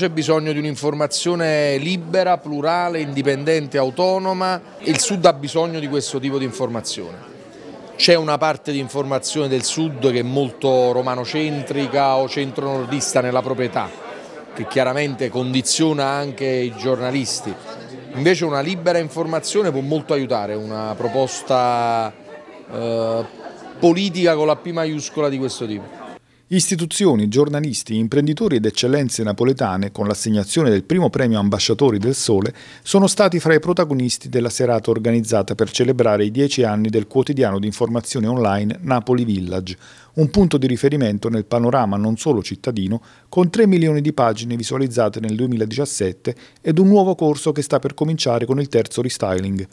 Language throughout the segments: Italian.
C'è bisogno di un'informazione libera, plurale, indipendente, autonoma. e Il Sud ha bisogno di questo tipo di informazione. C'è una parte di informazione del Sud che è molto romanocentrica o centronordista nella proprietà, che chiaramente condiziona anche i giornalisti. Invece una libera informazione può molto aiutare una proposta eh, politica con la P maiuscola di questo tipo. Istituzioni, giornalisti, imprenditori ed eccellenze napoletane, con l'assegnazione del primo premio Ambasciatori del Sole, sono stati fra i protagonisti della serata organizzata per celebrare i dieci anni del quotidiano di informazione online Napoli Village, un punto di riferimento nel panorama non solo cittadino, con 3 milioni di pagine visualizzate nel 2017 ed un nuovo corso che sta per cominciare con il terzo restyling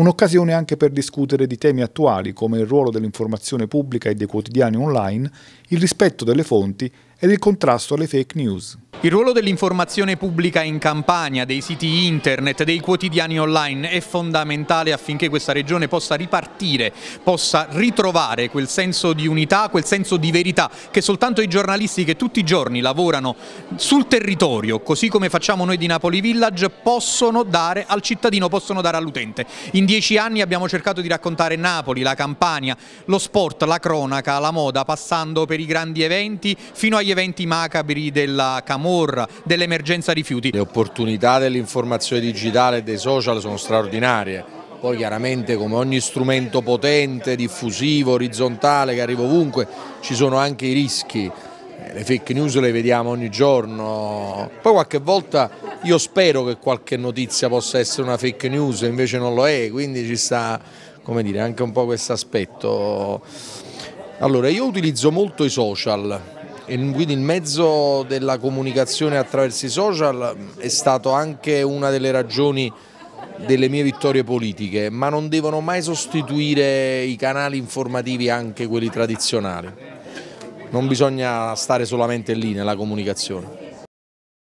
un'occasione anche per discutere di temi attuali come il ruolo dell'informazione pubblica e dei quotidiani online, il rispetto delle fonti ed il contrasto alle fake news. Il ruolo dell'informazione pubblica in Campania, dei siti internet, dei quotidiani online è fondamentale affinché questa regione possa ripartire, possa ritrovare quel senso di unità, quel senso di verità che soltanto i giornalisti che tutti i giorni lavorano sul territorio, così come facciamo noi di Napoli Village, possono dare al cittadino, possono dare all'utente. In dieci anni abbiamo cercato di raccontare Napoli, la Campania, lo sport, la cronaca, la moda, passando per i grandi eventi fino agli eventi macabri della Camorra clamor dell'emergenza rifiuti. Le opportunità dell'informazione digitale e dei social sono straordinarie. Poi chiaramente come ogni strumento potente, diffusivo, orizzontale che arriva ovunque ci sono anche i rischi. Eh, le fake news le vediamo ogni giorno, poi qualche volta io spero che qualche notizia possa essere una fake news, invece non lo è, quindi ci sta come dire, anche un po' questo aspetto. Allora, io utilizzo molto i social, quindi il mezzo della comunicazione attraverso i social è stato anche una delle ragioni delle mie vittorie politiche, ma non devono mai sostituire i canali informativi anche quelli tradizionali. Non bisogna stare solamente lì nella comunicazione.